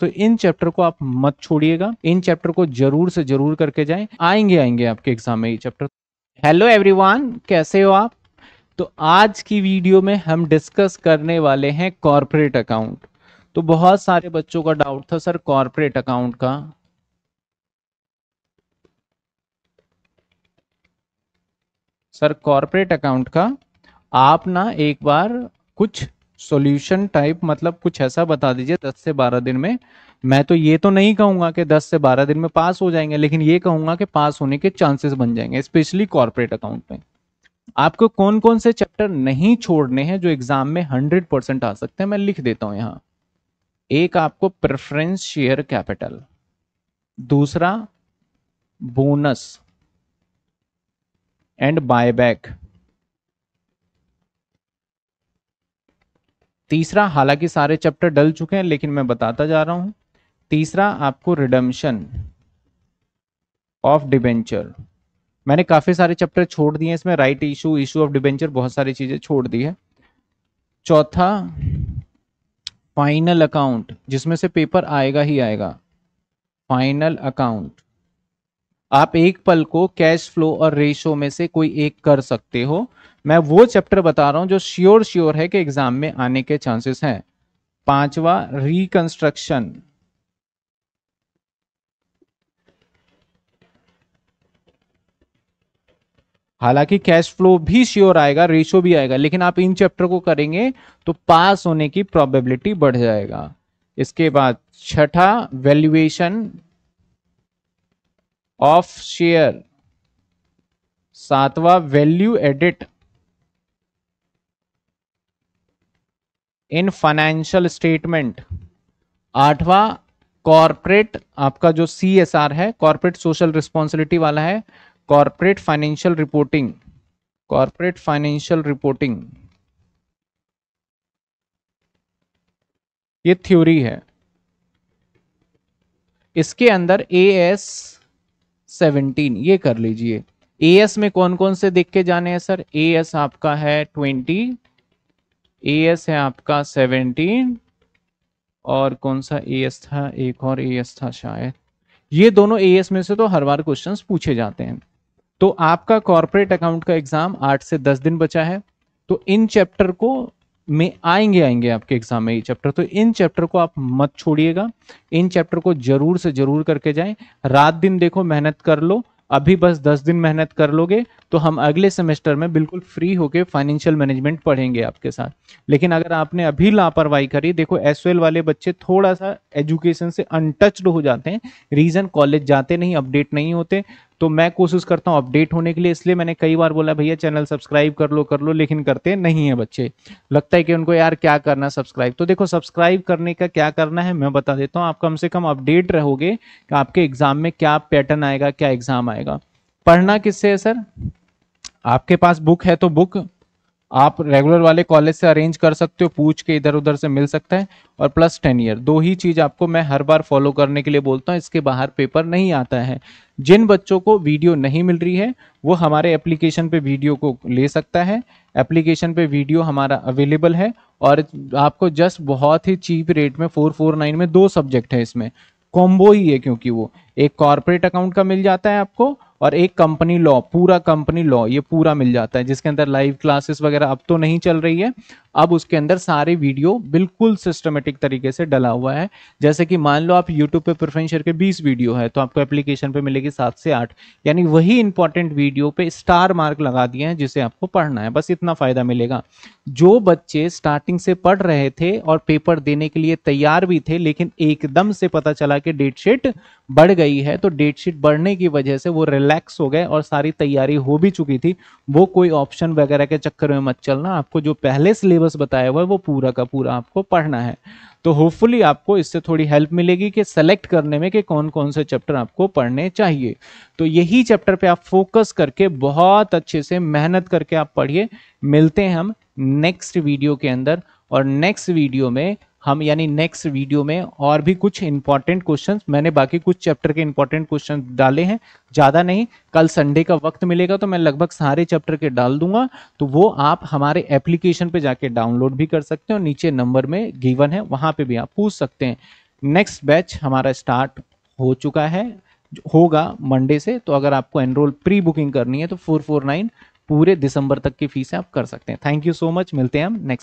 तो in chapter को आप मत छोड़िएगा इन चैप्टर को जरूर से जरूर करके जाएं आएंगे आएंगे आपके एग्जाम में ये चैप्टर हेलो एवरीवन कैसे हो आप तो आज की वीडियो में हम डिस्कस करने वाले हैं कॉरपोरेट अकाउंट तो बहुत सारे बच्चों का डाउट था सर कॉरपोरेट अकाउंट का सर कॉरपोरेट अकाउंट का आप ना एक बार कुछ सॉल्यूशन टाइप मतलब कुछ ऐसा बता दीजिए 10 से 12 दिन में मैं तो ये तो नहीं कहूंगा कि 10 से 12 दिन में पास हो जाएंगे लेकिन ये कहूंगा कि पास होने के चांसेस बन जाएंगे स्पेशली कॉर्पोरेट अकाउंट में आपको कौन कौन से चैप्टर नहीं छोड़ने हैं जो एग्जाम में हंड्रेड परसेंट आ सकते हैं मैं लिख देता हूं यहाँ एक आपको प्रेफरेंस शेयर कैपिटल दूसरा बोनस एंड बायबैक तीसरा हालांकि सारे चैप्टर डल चुके हैं लेकिन मैं बताता जा रहा हूं तीसरा आपको रिडम्शन ऑफ डिबेंचर मैंने काफी सारे चैप्टर छोड़ दिए इसमें right issue issue of debenture बहुत सारी चीजें छोड़ दी है चौथा फाइनल अकाउंट जिसमें से पेपर आएगा ही आएगा फाइनल अकाउंट आप एक पल को कैश फ्लो और रेशो में से कोई एक कर सकते हो मैं वो चैप्टर बता रहा हूं जो श्योर श्योर है कि एग्जाम में आने के चांसेस हैं पांचवा रिकंस्ट्रक्शन हालांकि कैश फ्लो भी श्योर आएगा रेशो भी आएगा लेकिन आप इन चैप्टर को करेंगे तो पास होने की प्रोबेबिलिटी बढ़ जाएगा इसके बाद छठा वैल्यूएशन ऑफ शेयर सातवा value added in financial statement आठवां कॉरपोरेट आपका जो सी एस आर है कॉरपोरेट सोशल रिस्पॉन्सिबिलिटी वाला है corporate financial reporting corporate financial reporting ये थ्योरी है इसके अंदर ए एस सेवनटीन ये कर लीजिए ए एस में कौन कौन से देख के जाने हैं सर ए एस आपका है ट्वेंटी ए एस है आपका सेवनटीन और कौन सा ए एस था एक और ए एस था शायद ये दोनों ए एस में से तो हर बार क्वेश्चंस पूछे जाते हैं तो आपका कॉरपोरेट अकाउंट का एग्जाम आठ से दस दिन बचा है तो इन चैप्टर को में आएंगे आएंगे आपके एग्जाम में ये चैप्टर तो इन चैप्टर को आप मत छोड़िएगा इन चैप्टर को जरूर से जरूर करके जाएं रात दिन देखो मेहनत कर लो अभी बस दस दिन मेहनत कर लोगे तो हम अगले सेमेस्टर में बिल्कुल फ्री होके फाइनेंशियल मैनेजमेंट पढ़ेंगे आपके साथ लेकिन अगर आपने अभी लापरवाही करी देखो एस वाले बच्चे थोड़ा सा एजुकेशन से अनटच्ड हो जाते हैं रीज़न कॉलेज जाते नहीं अपडेट नहीं होते तो मैं कोशिश करता हूँ अपडेट होने के लिए इसलिए मैंने कई बार बोला भैया चैनल सब्सक्राइब कर लो कर लो लेकिन करते नहीं है बच्चे लगता है कि उनको यार क्या करना सब्सक्राइब तो देखो सब्सक्राइब करने का क्या करना है मैं बता देता हूँ आप कम से कम अपडेट रहोगे कि आपके एग्जाम में क्या पैटर्न आएगा क्या एग्जाम आएगा पढ़ना किससे है सर आपके पास बुक है तो बुक आप रेगुलर वाले कॉलेज से अरेंज कर सकते हो पूछ के इधर उधर से मिल सकता है और प्लस टेन ईयर दो ही चीज़ आपको मैं हर बार फॉलो करने के लिए बोलता हूँ इसके बाहर पेपर नहीं आता है जिन बच्चों को वीडियो नहीं मिल रही है वो हमारे एप्लीकेशन पे वीडियो को ले सकता है एप्लीकेशन पे वीडियो हमारा अवेलेबल है और आपको जस्ट बहुत ही चीप रेट में फोर फोर नाइन में दो सब्जेक्ट है इसमें कॉम्बो ही है क्योंकि वो एक कॉर्पोरेट अकाउंट का मिल जाता है आपको और एक कंपनी लॉ पूरा कंपनी लॉ ये पूरा मिल जाता है जिसके अंदर लाइव क्लासेस वगैरह अब तो नहीं चल रही है अब उसके अंदर सारे वीडियो बिल्कुल सिस्टमेटिक तरीके से डला हुआ है जैसे कि मान लो आप यूट्यूब पे प्रिफरेंशर के 20 वीडियो है तो आपको एप्लीकेशन पे मिलेगी सात से आठ यानी वही इंपॉर्टेंट वीडियो पे स्टार मार्क लगा दिए हैं जिसे आपको पढ़ना है बस इतना फ़ायदा मिलेगा जो बच्चे स्टार्टिंग से पढ़ रहे थे और पेपर देने के लिए तैयार भी थे लेकिन एकदम से पता चला कि डेट शीट बढ़ गई है तो डेट शीट बढ़ने की वजह से वो रिलैक्स हो गए और सारी तैयारी हो भी चुकी थी वो कोई ऑप्शन वगैरह के चक्कर में मत चलना आपको जो पहले सिलेबस बताया हुआ है वो पूरा का पूरा आपको पढ़ना है तो होपफुली आपको इससे थोड़ी हेल्प मिलेगी कि सेलेक्ट करने में कि कौन कौन से चैप्टर आपको पढ़ने चाहिए तो यही चैप्टर पे आप फोकस करके बहुत अच्छे से मेहनत करके आप पढ़िए मिलते हैं हम नेक्स्ट वीडियो के अंदर और नेक्स्ट वीडियो में हम यानी नेक्स्ट वीडियो में और भी कुछ इंपॉर्टेंट क्वेश्चंस मैंने बाकी कुछ चैप्टर के इंपॉर्टेंट क्वेश्चन डाले हैं ज़्यादा नहीं कल संडे का वक्त मिलेगा तो मैं लगभग सारे चैप्टर के डाल दूंगा तो वो आप हमारे एप्लीकेशन पे जाके डाउनलोड भी कर सकते हैं और नीचे नंबर में गिवन है वहाँ पर भी आप पूछ सकते हैं नेक्स्ट बैच हमारा स्टार्ट हो चुका है होगा मंडे से तो अगर आपको एनरोल प्री बुकिंग करनी है तो फोर फोर नाइन पूरे दिसंबर तक की फीस आप कर सकते हैं थैंक यू सो मच मिलते हैं हम नेक्स्ट